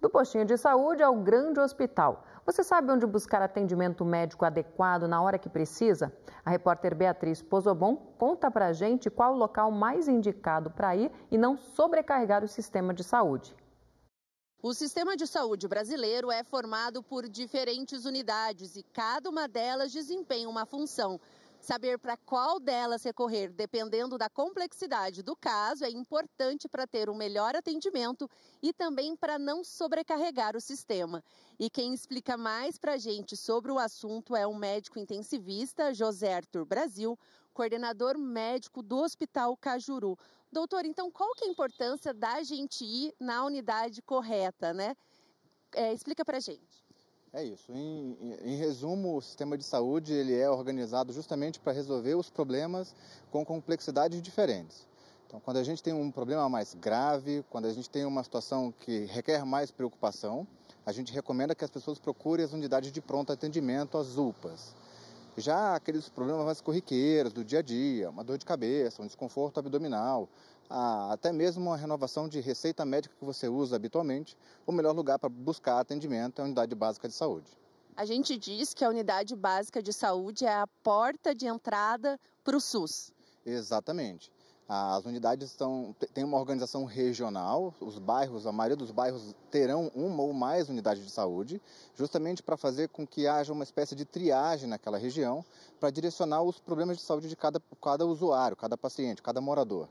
Do postinho de saúde ao grande hospital. Você sabe onde buscar atendimento médico adequado na hora que precisa? A repórter Beatriz Pozobon conta pra gente qual o local mais indicado para ir e não sobrecarregar o sistema de saúde. O sistema de saúde brasileiro é formado por diferentes unidades e cada uma delas desempenha uma função. Saber para qual delas recorrer, dependendo da complexidade do caso, é importante para ter um melhor atendimento e também para não sobrecarregar o sistema. E quem explica mais para a gente sobre o assunto é o médico intensivista José Arthur Brasil, coordenador médico do Hospital Cajuru. Doutor, então qual que é a importância da gente ir na unidade correta, né? É, explica para a gente. É isso. Em, em, resumo, o sistema de saúde ele é organizado justamente para resolver os problemas com complexidades diferentes. Então, quando a gente tem um problema mais grave, quando a gente tem uma situação que requer mais preocupação, a gente recomenda que as pessoas procurem as unidades de pronto atendimento, as UPAs. Já aqueles problemas mais corriqueiros do dia a dia, uma dor de cabeça, um desconforto abdominal, até mesmo uma renovação de receita médica que você usa habitualmente, o melhor lugar para buscar atendimento é a unidade básica de saúde. A gente diz que a unidade básica de saúde é a porta de entrada para o SUS. Exatamente. As unidades estão, têm uma organização regional, os bairros, a maioria dos bairros terão uma ou mais unidades de saúde, justamente para fazer com que haja uma espécie de triagem naquela região, para direcionar os problemas de saúde de cada, cada usuário, cada paciente, cada morador.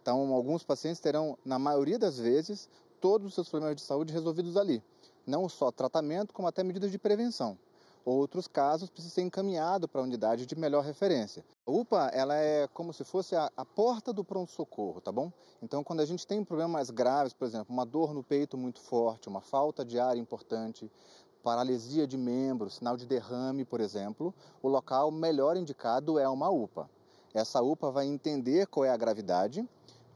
Então, alguns pacientes terão, na maioria das vezes, todos os seus problemas de saúde resolvidos ali. Não só tratamento, como até medidas de prevenção. Outros casos precisa ser encaminhado para a unidade de melhor referência. A UPA ela é como se fosse a, a porta do pronto-socorro, tá bom? Então, quando a gente tem problemas graves, por exemplo, uma dor no peito muito forte, uma falta de ar importante, paralisia de membro, sinal de derrame, por exemplo, o local melhor indicado é uma UPA. Essa UPA vai entender qual é a gravidade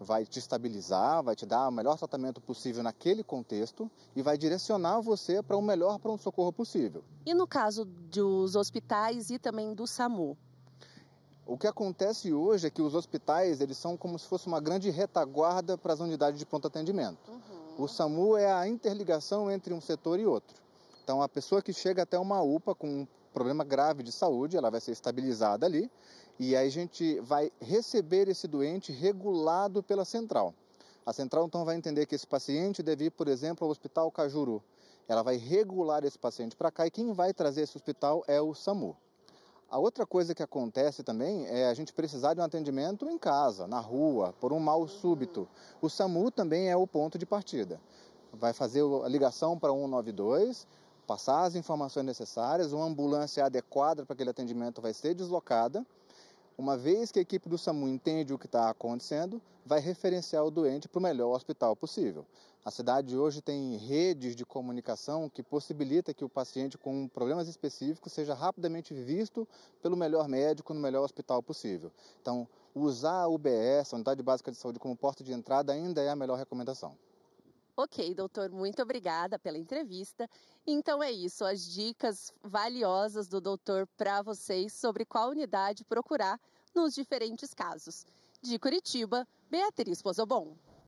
vai te estabilizar, vai te dar o melhor tratamento possível naquele contexto e vai direcionar você para o melhor um socorro possível. E no caso dos hospitais e também do SAMU? O que acontece hoje é que os hospitais eles são como se fosse uma grande retaguarda para as unidades de pronto atendimento. Uhum. O SAMU é a interligação entre um setor e outro. Então, a pessoa que chega até uma UPA com problema grave de saúde, ela vai ser estabilizada ali, e aí a gente vai receber esse doente regulado pela central. A central então vai entender que esse paciente deve ir, por exemplo, ao Hospital Cajuru. Ela vai regular esse paciente para cá e quem vai trazer esse hospital é o SAMU. A outra coisa que acontece também é a gente precisar de um atendimento em casa, na rua, por um mal súbito. O SAMU também é o ponto de partida. Vai fazer a ligação para 192, passar as informações necessárias, uma ambulância adequada para aquele atendimento vai ser deslocada. Uma vez que a equipe do SAMU entende o que está acontecendo, vai referenciar o doente para o melhor hospital possível. A cidade hoje tem redes de comunicação que possibilita que o paciente com problemas específicos seja rapidamente visto pelo melhor médico no melhor hospital possível. Então, usar a UBS, a Unidade Básica de Saúde, como porta de entrada ainda é a melhor recomendação. Ok, doutor, muito obrigada pela entrevista. Então é isso, as dicas valiosas do doutor para vocês sobre qual unidade procurar nos diferentes casos. De Curitiba, Beatriz Pozobon.